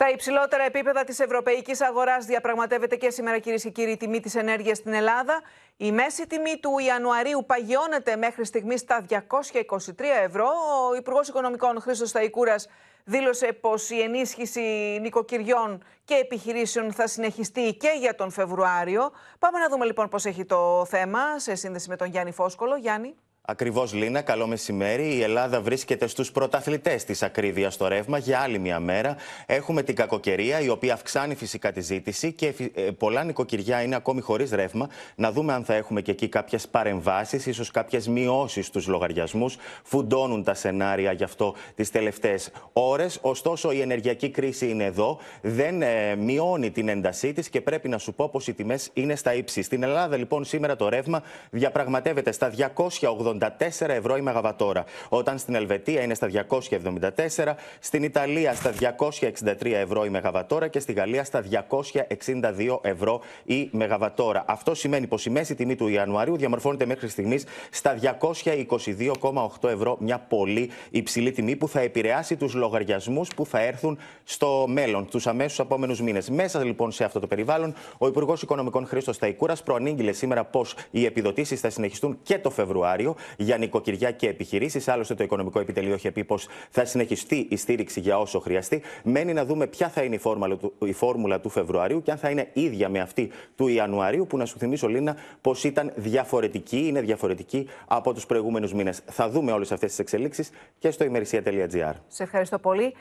Στα υψηλότερα επίπεδα της ευρωπαϊκής αγοράς διαπραγματεύεται και σήμερα, κυρίες και κύριοι, η τιμή της ενέργειας στην Ελλάδα. Η μέση τιμή του Ιανουαρίου παγιώνεται μέχρι στιγμής στα 223 ευρώ. Ο Υπουργός Οικονομικών Χρήστος Σταϊκούρας δήλωσε πως η ενίσχυση νοικοκυριών και επιχειρήσεων θα συνεχιστεί και για τον Φεβρουάριο. Πάμε να δούμε λοιπόν πώ έχει το θέμα σε σύνδεση με τον Γιάννη Φόσκολο. Γιάννη. Ακριβώς, Λίνα, καλό μεσημέρι. Η Ελλάδα βρίσκεται στους πρωταθλητές της ακρίβειας στο ρεύμα για άλλη μια μέρα. Έχουμε την κακοκαιρία, η οποία αυξάνει φυσικά τη ζήτηση και ε, πολλά νοικοκυριά είναι ακόμη χωρίς ρεύμα. Να δούμε αν θα έχουμε και εκεί κάποιες παρεμβάσεις, ίσως κάποιες μειώσεις στους λογαριασμούς. Φουντώνουν τα σενάρια γι' αυτό τις τελευταίες ώρες. Ωστόσο, η ενεργειακή κρίση είναι εδώ. Δεν ε, μειώνει την έντασή της και πρέπει να σου πω πως οι τιμές είναι στα ύψη. Στην Ελλάδα, λοιπόν, σήμερα το ρεύμα διαπραγματεύεται στα 280 284 ευρώ η μεγαβατόρα. Όταν στην Ελβετία είναι στα 274, στην Ιταλία στα 263 ευρώ η μεγαβατόρα και στη Γαλλία στα 262 ευρώ η μεγαβατόρα. Αυτό σημαίνει πως η μέση τιμή του Ιανουαρίου διαμορφώνεται μέχρι στιγμής στα 222,8 ευρώ. Μια πολύ υψηλή τιμή που θα επηρεάσει τους λογαριασμούς που θα έρθουν στο μέλλον, τους αμέσους επόμενους μήνες. Μέσα λοιπόν σε αυτό το περιβάλλον, ο Υπουργός Οικονομικών Χρήστος Ταϊκούρας προανήγγειλε σήμερα πως οι επιδοτήσεις θα συνεχιστούν και το Φεβρουάριο, για νοικοκυριά και επιχειρήσεις. Άλλωστε, το Οικονομικό Επιτελείο έχει πει πως θα συνεχιστεί η στήριξη για όσο χρειαστεί. Μένει να δούμε ποια θα είναι η φόρμουλα του, η φόρμουλα του Φεβρουαρίου και αν θα είναι ίδια με αυτή του Ιανουαρίου, που να σου θυμίσω, Λίνα, πως ήταν διαφορετική, είναι διαφορετική από τους προηγούμενους μήνες. Θα δούμε όλες αυτές τις εξελίξεις και στο ημερησία.gr. Σε ευχαριστώ πολύ.